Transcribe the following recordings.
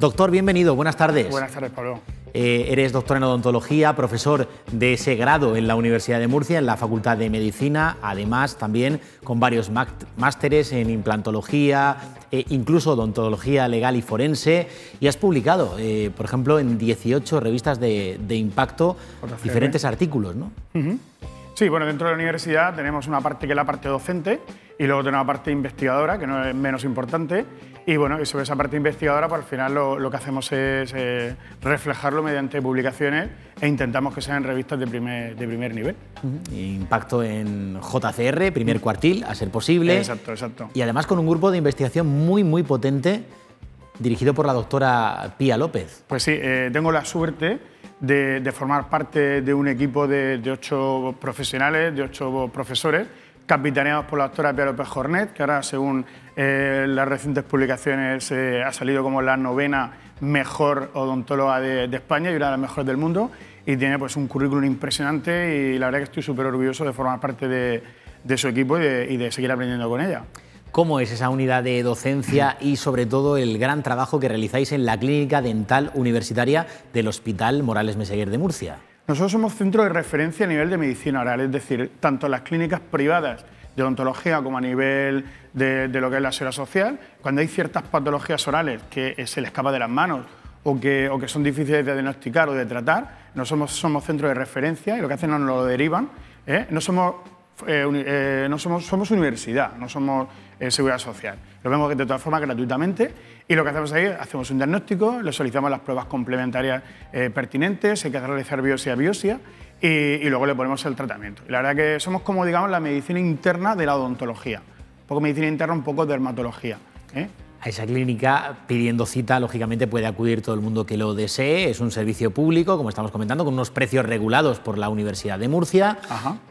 Doctor, bienvenido, buenas tardes. Buenas tardes, Pablo. Eh, eres doctor en odontología, profesor de ese grado en la Universidad de Murcia, en la Facultad de Medicina, además también con varios másteres en implantología, eh, incluso odontología legal y forense, y has publicado, eh, por ejemplo, en 18 revistas de, impacto diferentes artículos, ¿no? Sí, bueno, dentro de la universidad tenemos una parte que es la parte docente y luego tenemos la parte investigadora, que no es menos importante, y bueno, y sobre esa parte investigadora, pues al final lo, que hacemos es eh, reflejarlo mediante publicaciones e intentamos que sean revistas de primer, de primer nivel. Impacto en JCR, primer cuartil, a ser posible. Exacto, exacto. Y además con un grupo de investigación muy, muy potente, dirigido por la doctora Pía López. Pues sí, eh, tengo la suerte de, formar parte de un equipo de ocho profesionales, de ocho profesores capitaneados por la doctora Pia López Jornet, que ahora, según eh, las recientes publicaciones, eh, ha salido como la novena mejor odontóloga de, España y una de las mejores del mundo. Y tiene pues, un currículum impresionante y la verdad que estoy súper orgulloso de formar parte de, su equipo y de, y de seguir aprendiendo con ella. ¿Cómo es esa unidad de docencia y sobre todo el gran trabajo que realizáis en la Clínica Dental Universitaria del Hospital Morales Meseguer de Murcia? Nosotros somos centro de referencia a nivel de medicina oral, es decir, tanto las clínicas privadas de odontología como a nivel de, lo que es la seguridad social, cuando hay ciertas patologías orales que eh, se les escapa de las manos o que, son difíciles de diagnosticar o de tratar, no somos, somos centro de referencia y lo que hacen no nos lo derivan. ¿eh? No somos eh, eh, no somos, somos universidad, no somos eh, seguridad social. Lo vemos de todas formas gratuitamente y lo que hacemos ahí, hacemos un diagnóstico, le solicitamos las pruebas complementarias pertinentes, hay que realizar biopsia a biopsia y, luego le ponemos el tratamiento. la verdad que somos como, digamos, la medicina interna de la odontología, un poco medicina interna, un poco dermatología. A esa clínica, pidiendo cita, lógicamente puede acudir todo el mundo que lo desee. Es un servicio público, como estamos comentando, con unos precios regulados por la Universidad de Murcia.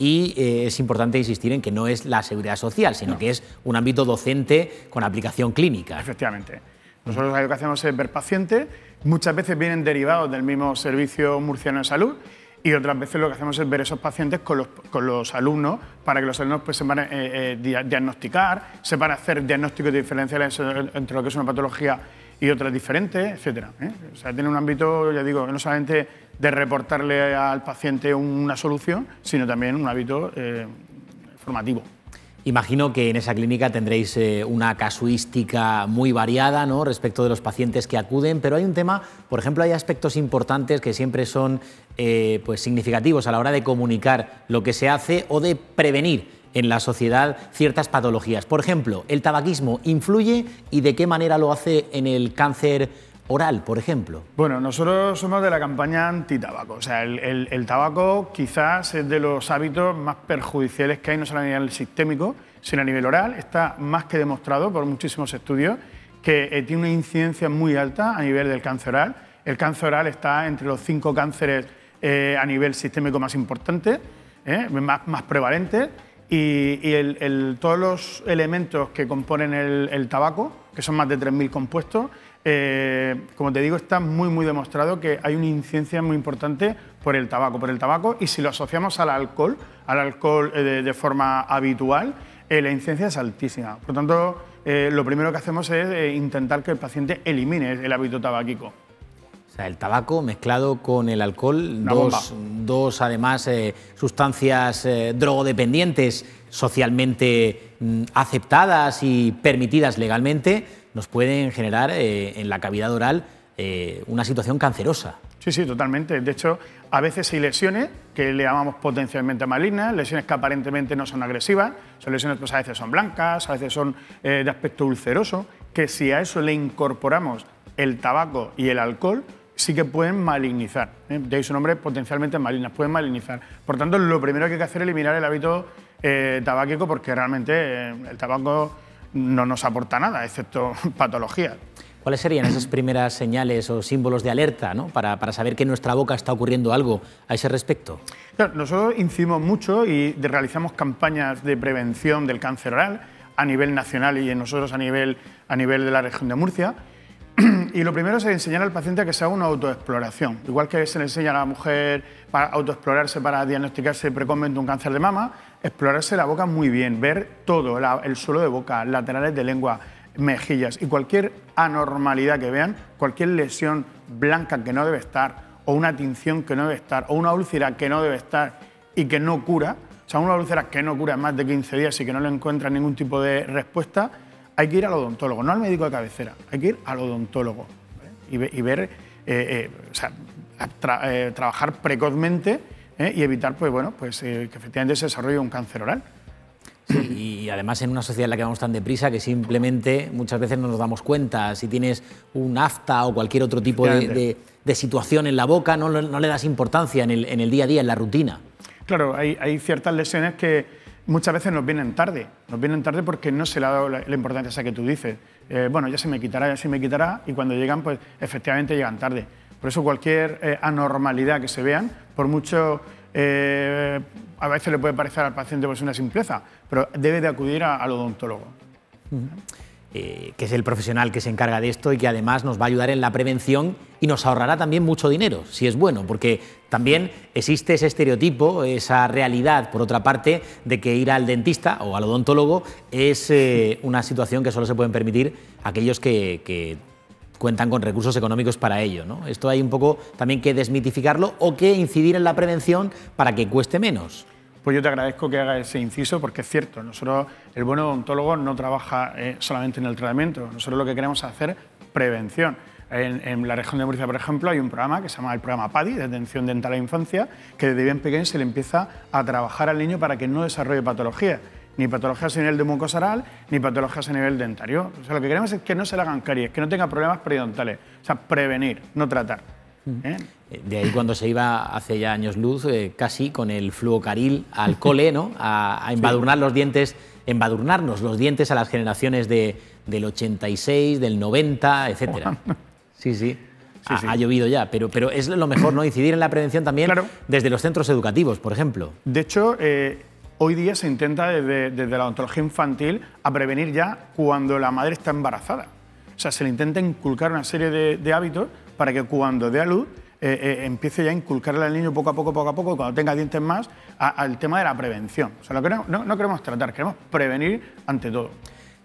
Y eh, es importante insistir en que no es la seguridad social, sino que es un ámbito docente con aplicación clínica. Efectivamente. Nosotros lo que hacemos es ver pacientes, muchas veces vienen derivados del mismo servicio murciano de salud y otras veces lo que hacemos es ver esos pacientes con los, con los alumnos para que los alumnos pues, sepan eh, eh diagnosticar, sepan hacer diagnósticos diferenciales entre lo que es una patología y otras diferentes, etcétera. ¿eh? O sea, tiene un ámbito, ya digo, no solamente de reportarle al paciente una solución, sino también un hábito eh, formativo. Imagino que en esa clínica tendréis eh, una casuística muy variada respecto de los pacientes que acuden, pero hay un tema, por ejemplo, hay aspectos importantes que siempre son eh, pues significativos a la hora de comunicar lo que se hace o de prevenir en la sociedad ciertas patologías. Por ejemplo, ¿el tabaquismo influye y de qué manera lo hace en el cáncer oral, por ejemplo? Bueno, nosotros somos de la campaña anti-tabaco... O sea, el, tabaco quizás es de los hábitos más perjudiciales que hay, no solo a nivel sistémico, sino a nivel oral. Está más que demostrado por muchísimos estudios que eh, tiene una incidencia muy alta a nivel del cáncer oral. El cáncer oral está entre los cinco cánceres eh, a nivel sistémico más importantes, eh, más, más prevalentes, y, todos los elementos que componen el tabaco que son más de 3.000 compuestos. Eh, como te digo, está muy, muy demostrado que hay una incidencia muy importante por el tabaco. Por el tabaco, y si lo asociamos al alcohol, al alcohol eh, de, forma habitual, eh, la incidencia es altísima. Por lo tanto, lo primero que hacemos es intentar que el paciente elimine el hábito tabáquico el tabaco mezclado con el alcohol, dos, además eh, sustancias eh, drogodependientes socialmente mm, aceptadas y permitidas legalmente, nos pueden generar eh, en la cavidad oral una situación cancerosa. Sí, sí, totalmente. De hecho, a veces hay lesiones que le llamamos potencialmente malignas, lesiones que aparentemente no son agresivas, son lesiones que pues, a veces son blancas, a veces son de aspecto ulceroso, que si a eso le incorporamos el tabaco y el alcohol, sí que pueden malignizar. ¿eh? De ahí su nombre, potencialmente malignas, pueden malignizar. Por tanto, lo primero que hay que hacer es eliminar el hábito eh, tabáquico porque realmente eh, el tabaco no nos aporta nada, excepto patologías. ¿Cuáles serían esas primeras señales o símbolos de alerta para, saber que en nuestra boca está ocurriendo algo a ese respecto? nosotros incidimos mucho y realizamos campañas de prevención del cáncer oral a nivel nacional y en nosotros a a nivel de la región de Murcia. y lo primero es enseñar al paciente a que haga una autoexploración. Igual que se le enseña a la mujer para autoexplorarse, para diagnosticarse precozmente un cáncer de mama, explorarse la boca muy bien, ver todo, el suelo de boca, laterales de lengua, mejillas y cualquier anormalidad que vean, cualquier lesión blanca que no debe estar, o una tinción que no debe estar, o una úlcera que no debe estar y que no cura, o sea, una úlcera que no cura más de 15 días y que no le encuentra ningún tipo de respuesta, hay que ir al odontólogo, no al médico de cabecera, hay que ir al odontólogo ¿eh? y, ver, eh, eh, o sea, trabajar precozmente y evitar pues, bueno, pues, que efectivamente se desarrolle un cáncer oral. y además en una sociedad en la que vamos tan deprisa que simplemente muchas veces no nos damos cuenta. Si tienes un afta o cualquier otro tipo de, situación en la boca, no, le das importancia en el, día a día, en la rutina. Claro, hay, hay ciertas lesiones que, muchas veces nos vienen tarde, nos vienen tarde porque no se le ha dado la, importancia esa que tú dices. Eh, bueno, ya se me quitará, ya se me quitará, y cuando llegan, pues efectivamente llegan tarde. Por eso cualquier eh, anormalidad que se vean, por mucho, eh, a veces le puede parecer al paciente pues una simpleza, pero debe de acudir al odontólogo. que es el profesional que se encarga de esto y que además nos va a ayudar en la prevención y nos ahorrará también mucho dinero, si es bueno, porque también existe ese estereotipo, esa realidad, por otra parte, de que ir al dentista o al odontólogo es eh, una situación que solo se pueden permitir aquellos que, cuentan con recursos económicos para ello. Esto hay un poco también que desmitificarlo o que incidir en la prevención para que cueste menos. Pues yo te agradezco que haga ese inciso porque es cierto, nosotros, el buen odontólogo no trabaja eh, solamente en el tratamiento, nosotros lo que queremos hacer prevención. En, la región de Murcia, por ejemplo, hay un programa que se llama el programa PADI, de atención dental a la infancia, que desde bien pequeño se le empieza a trabajar al niño para que no desarrolle patologías, ni patologías a nivel de mucosaral, ni patologías a nivel dentario. O sea, lo que queremos es que no se le hagan caries, que no tenga problemas periodontales, o sea, prevenir, no tratar. ¿eh? Eh, de ahí cuando se iba hace ya años luz, eh, casi con el fluocaril al cole, ¿no? A, embadurnar los dientes, embadurnarnos los dientes a las generaciones del 86, del 90, etcétera. Sí, sí. Sí, ha, llovido ya, pero, pero es lo mejor, ¿no? Incidir en la prevención también claro. desde los centros educativos, por ejemplo. De hecho, eh, hoy día se intenta desde, la odontología infantil a prevenir ya cuando la madre está embarazada. O sea, se le intenta inculcar una serie de, hábitos para que cuando dé a luz eh, eh, empiece ya a inculcarle al niño poco a poco, poco a poco, cuando tenga dientes más, al tema de la prevención. O sea, que no queremos tratar, queremos prevenir ante todo.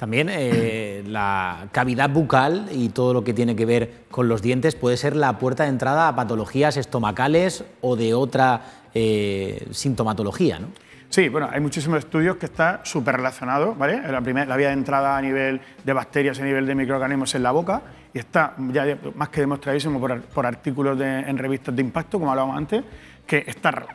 También eh, la cavidad bucal y todo lo que tiene que ver con los dientes puede ser la puerta de entrada a patologías estomacales o de otra eh, sintomatología, ¿no? Sí, bueno, hay muchísimos estudios que están súper relacionados, ¿vale? La, primera, la vía de entrada a nivel de bacterias, a nivel de microorganismos en la boca, y está ya más que demostradísimo por, artículos en revistas de impacto, como hablábamos antes, que estar,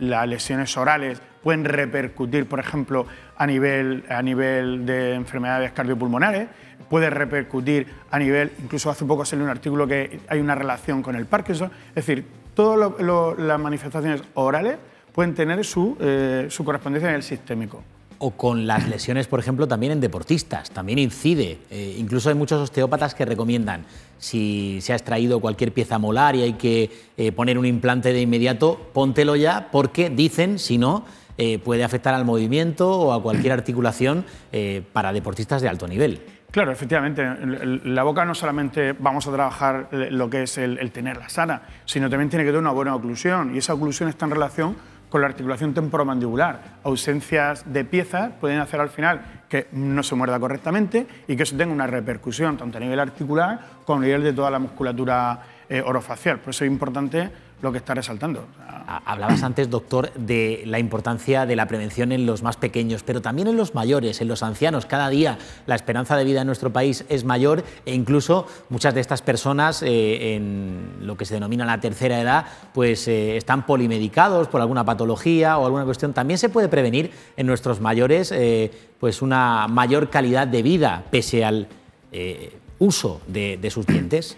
las lesiones orales pueden repercutir, por ejemplo, a nivel, a nivel de enfermedades cardiopulmonares, puede repercutir a nivel, incluso hace poco salió un artículo que hay una relación con el Parkinson, es decir, todas las manifestaciones orales pueden tener su, eh, su correspondencia en el sistémico o con las lesiones, por ejemplo, también en deportistas, también incide. Eh, incluso hay muchos osteópatas que recomiendan, si se ha extraído cualquier pieza molar y hay que eh, poner un implante de inmediato, póntelo ya porque dicen, si no, eh, puede afectar al movimiento o a cualquier articulación para deportistas de alto nivel. Claro, efectivamente, la boca no solamente vamos a trabajar lo que es el, el tenerla sana, sino también tiene que tener una buena oclusión y esa oclusión está en relación con la articulación temporomandibular. Ausencias de piezas pueden hacer al final que no se muerda correctamente y que eso tenga una repercusión tanto a nivel articular como a nivel de toda la musculatura eh, orofacial. Por eso es importante lo que está resaltando. Hablabas antes, doctor, de la importancia de la prevención en los más pequeños, pero también en los mayores, en los ancianos. Cada día la esperanza de vida en nuestro país es mayor e incluso muchas de estas personas eh, en lo que se denomina la tercera edad, pues eh, están polimedicados por alguna patología o alguna cuestión. También se puede prevenir en nuestros mayores eh, pues una mayor calidad de vida pese al uso de sus dientes.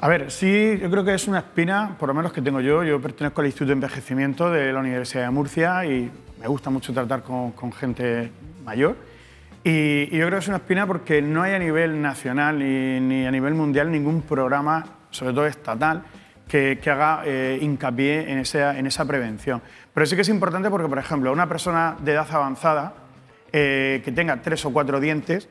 A ver, sí, yo creo que es una espina, por lo menos que tengo yo. Yo pertenezco al Instituto de Envejecimiento de la Universidad de Murcia y me gusta mucho tratar con, gente mayor. Y, yo creo que es una espina porque no hay a nivel nacional ni a nivel mundial ningún programa, sobre todo estatal, que, haga eh, hincapié en esa, en esa prevención. Pero sí que es importante porque, por ejemplo, una persona de edad avanzada eh, que tenga tres o cuatro dientes,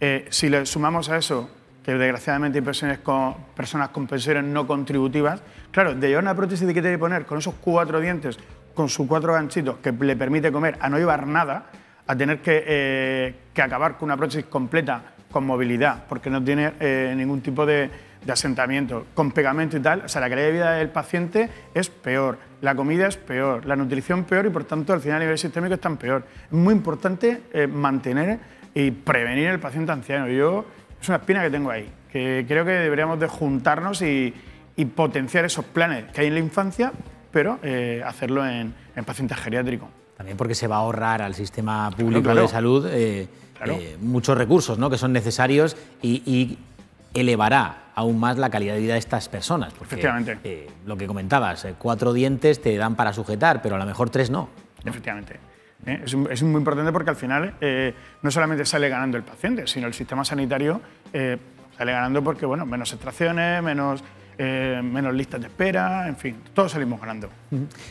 eh, si le sumamos a eso que desgraciadamente hay personas con, personas con pensiones no contributivas. Claro, de llevar una prótesis de que tiene que poner con esos cuatro dientes, con sus cuatro ganchitos que le permite comer, a no llevar nada, a tener que, eh, acabar con una prótesis completa, con movilidad, porque no tiene eh, ningún tipo de, asentamiento, con pegamento y tal, o sea, la calidad de vida del paciente es peor, la comida es peor, la nutrición peor y por tanto al final a nivel sistémico es peor. Es muy importante eh, mantener y prevenir el paciente anciano es una espina que tengo ahí, que creo que deberíamos de juntarnos y, potenciar esos planes que hay en la infancia, pero eh, hacerlo en, pacientes geriátricos. También porque se va a ahorrar al sistema público de salud eh, eh, muchos recursos ¿no? que son necesarios y, elevará aún más la calidad de vida de estas personas. Porque, Efectivamente. lo que comentabas, cuatro dientes te dan para sujetar, pero a lo mejor tres ¿no? Efectivamente. ¿eh? Es, muy importante porque al final eh, no solamente sale ganando el paciente, sino el sistema sanitario eh, sale ganando porque, menos extracciones, menos, listas de espera, en fin, todos salimos ganando.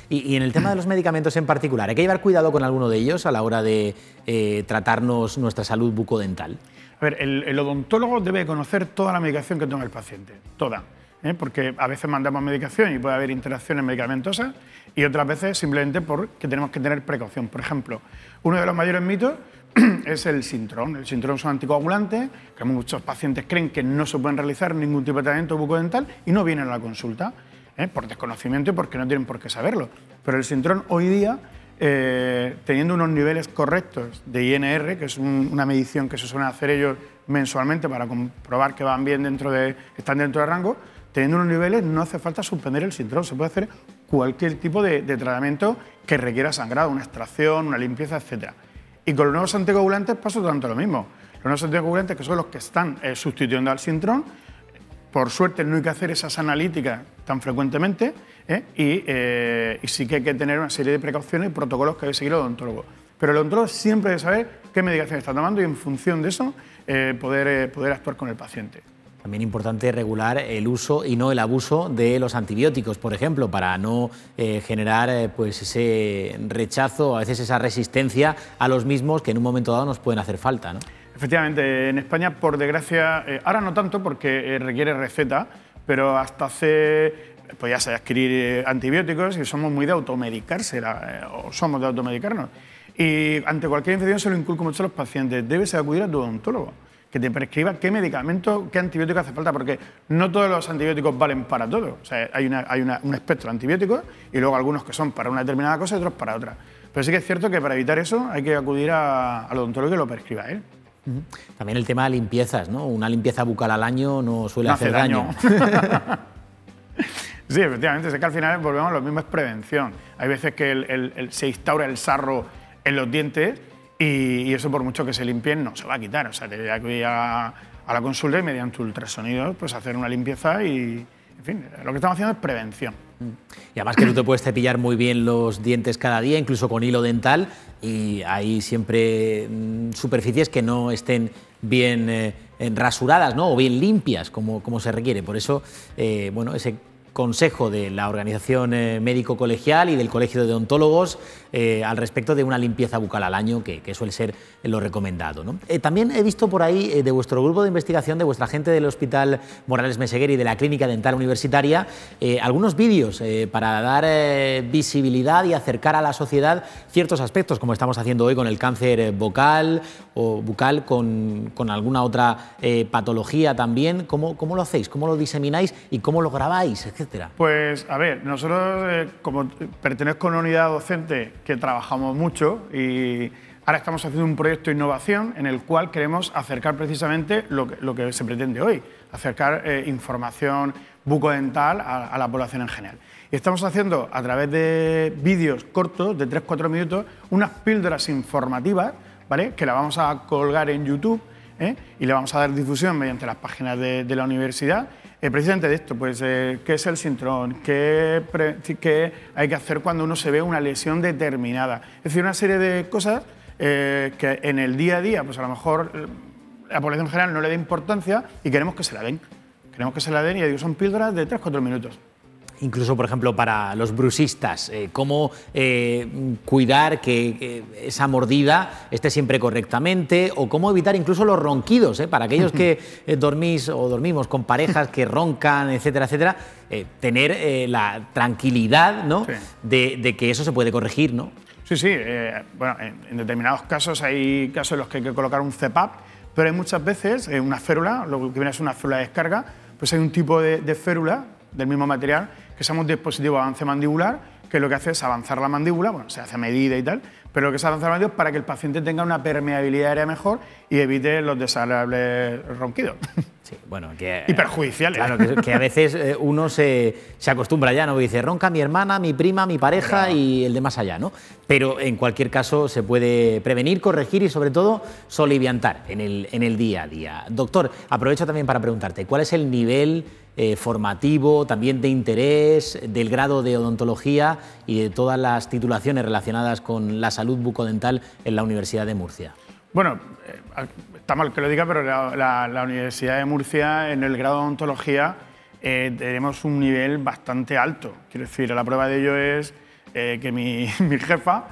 Y, en el tema de los medicamentos en particular, ¿hay que llevar cuidado con alguno de ellos a la hora de tratarnos nuestra salud bucodental? A ver, el, el odontólogo debe conocer toda la medicación que toma el paciente, toda. ¿eh? porque a veces mandamos medicación y puede haber interacciones medicamentosas y otras veces simplemente porque tenemos que tener precaución. Por ejemplo, uno de los mayores mitos es el sintrón. El sintrón son anticoagulantes que muchos pacientes creen que no se pueden realizar ningún tipo de tratamiento bucodental y no vienen a la consulta ¿eh? por desconocimiento y porque no tienen por qué saberlo. Pero el sintrón hoy día eh, teniendo unos niveles correctos de INR, que es una medición que se suele hacer ellos mensualmente para comprobar que van bien dentro de, están dentro del rango, teniendo unos niveles no hace falta suspender el síndrome... se puede hacer cualquier tipo de, tratamiento que requiera sangrado, una extracción, una limpieza, etc. Y con los nuevos anticoagulantes pasa tanto lo mismo. Los nuevos anticoagulantes, que son los que están eh, sustituyendo al síndrome... por suerte no hay que hacer esas analíticas tan frecuentemente ¿eh? Eh, Y, sí que hay que tener una serie de precauciones y protocolos que debe seguir el odontólogo. Pero el odontólogo siempre debe saber qué medicación está tomando y en función de eso poder actuar con el paciente. También importante regular el uso y no el abuso de los antibióticos, por ejemplo, para no eh, generar eh, pues ese rechazo, a veces esa resistencia a los mismos que en un momento dado nos pueden hacer falta. ¿no? Efectivamente, en España, por desgracia, eh, ahora no tanto porque requiere receta, pero hasta hace pues ya sea adquirir antibióticos y somos muy de automedicarse, o somos de automedicarnos. Y ante cualquier infección se lo inculco mucho a los pacientes, debes acudir a tu odontólogo que te prescriba qué medicamento, qué antibiótico hace falta, porque no todos los antibióticos valen para todo. O sea, hay, una, hay un espectro de antibióticos y luego algunos que son para una determinada cosa y otros para otra. Pero sí que es cierto que para evitar eso hay que acudir al odontólogo que lo prescriba él. También el tema de limpiezas, ¿no? Una limpieza bucal al año no suele hacer daño. sí, efectivamente, sé que al final volvemos a lo mismo, es prevención. Hay veces que se instaura el sarro en los dientes y, eso por mucho que se limpien no se va a quitar. O sea, te que ir a, a la consulta y mediante ultrasonido, pues hacer una limpieza y, en fin, lo que estamos haciendo es prevención. Y además que tú te puedes cepillar muy bien los dientes cada día, incluso con hilo dental, y hay siempre mm, superficies que no estén bien eh, rasuradas ¿no? o bien limpias como, como se requiere. Por eso, eh, bueno, ese consejo de la organización eh, médico colegial y del colegio de odontólogos eh, al respecto de una limpieza bucal al año, que, suele ser lo recomendado. Eh, también he visto por ahí de vuestro grupo de investigación, de vuestra gente del Hospital Morales Meseguer y de la Clínica Dental Universitaria, algunos vídeos para dar visibilidad y acercar a la sociedad ciertos aspectos, como estamos haciendo hoy con el cáncer vocal o bucal, con, con alguna otra patología también. ¿Cómo, ¿Cómo lo hacéis? ¿Cómo lo disemináis y cómo lo grabáis? Pues a ver, nosotros eh, como pertenezco a una unidad docente que trabajamos mucho y ahora estamos haciendo un proyecto de innovación en el cual queremos acercar precisamente lo que, se pretende hoy, acercar eh, información bucodental a, a la población en general. Y estamos haciendo a través de vídeos cortos de 3-4 minutos unas píldoras informativas ¿vale? que la vamos a colgar en YouTube ¿eh? y le vamos a dar difusión mediante las páginas de la universidad precisamente de esto, pues, eh, ¿qué es el sintrón? ¿Qué, hay que hacer cuando uno se ve una lesión determinada? Es decir, una serie de cosas eh, que en el día a día, pues a lo mejor eh, la población general no le da importancia y queremos que se la den. Queremos que se la den y digo, son píldoras de 3-4 minutos incluso por ejemplo para los brusistas, eh, cómo eh, cuidar que, esa mordida esté siempre correctamente o cómo evitar incluso los ronquidos, eh, para aquellos que dormís o dormimos con parejas que roncan, etcétera, etcétera, tener la tranquilidad ¿no? De, que eso se puede corregir, ¿no? Sí, sí. bueno, en, determinados casos hay casos en los que hay que colocar un CEPAP... pero hay muchas veces una férula, lo que viene es una férula de descarga, pues hay un tipo de, férula del mismo material que un dispositivo de avance mandibular, que lo que hace es avanzar la mandíbula, bueno, se hace a medida y tal, pero lo que se avanza la mandíbula es para que el paciente tenga una permeabilidad aérea mejor y evite los desagradables ronquidos. Sí, bueno, que... Eh, y perjudiciales. Claro, que, a veces eh, uno se, acostumbra ya, ¿no? dice, ronca mi hermana, mi prima, mi pareja y el de más allá, ¿no? Pero en cualquier caso se puede prevenir, corregir y sobre todo soliviantar en el, en el día a día. Doctor, aprovecho también para preguntarte, ¿cuál es el nivel eh, formativo, también de interés, del grado de odontología y de todas las titulaciones relacionadas con la salud bucodental en la Universidad de Murcia. Bueno, eh, está mal que lo diga, pero la, la, Universidad de Murcia en el grado de odontología eh, tenemos un nivel bastante alto. Quiero decir, la prueba de ello es que mi, jefa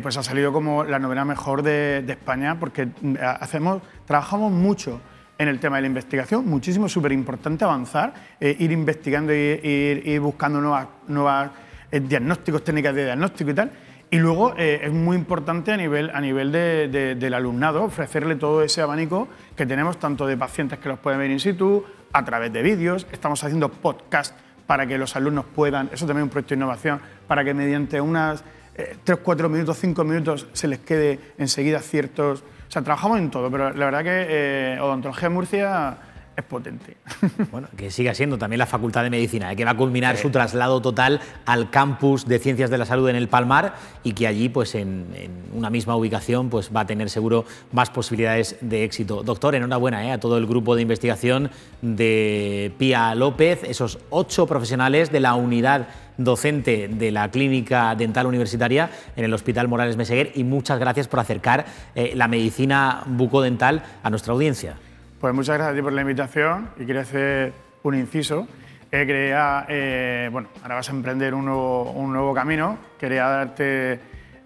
pues ha salido como la novena mejor de, España porque mm, hacemos, trabajamos mucho en el tema de la investigación, muchísimo, súper importante avanzar, eh, ir investigando, y ir, buscando nuevas, eh, diagnósticos, técnicas de diagnóstico y tal. Y luego eh, es muy importante a nivel, a nivel del alumnado ofrecerle todo ese abanico que tenemos, tanto de pacientes que los pueden ver in situ, a través de vídeos, estamos haciendo podcast... para que los alumnos puedan, eso también es un proyecto de innovación, para que mediante unas ...tres, 3, 4 minutos, cinco minutos se les quede enseguida ciertos o sea, trabajamos en todo, pero la verdad que eh, odontología en Murcia es potente. Bueno, que siga siendo también la Facultad de Medicina, eh, que va a culminar su traslado total al campus de Ciencias de la Salud en el Palmar y que allí, pues en, una misma ubicación, pues va a tener seguro más posibilidades de éxito. Doctor, enhorabuena ¿eh? a todo el grupo de investigación de Pía López, esos ocho profesionales de la unidad docente de la Clínica Dental Universitaria en el Hospital Morales Meseguer y muchas gracias por acercar eh, la medicina bucodental a nuestra audiencia. Pues muchas gracias a ti por la invitación y quería hacer un inciso. Eh, quería, eh, bueno, ahora vas a emprender un nuevo, un nuevo camino, quería darte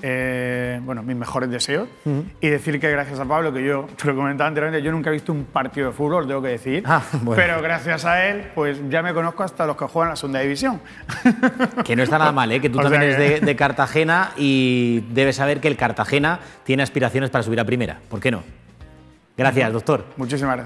eh, bueno, mis mejores deseos y decir que gracias a Pablo, que yo te lo comentaba anteriormente, yo nunca he visto un partido de fútbol, tengo que decir, ah, pero gracias a él, pues ya me conozco hasta los que juegan la segunda división. Que no está nada mal, ¿eh? que tú también eres de, de Cartagena y debes saber que el Cartagena tiene aspiraciones para subir a primera, ¿por qué no? Gracias, doctor. Muchísimas gracias.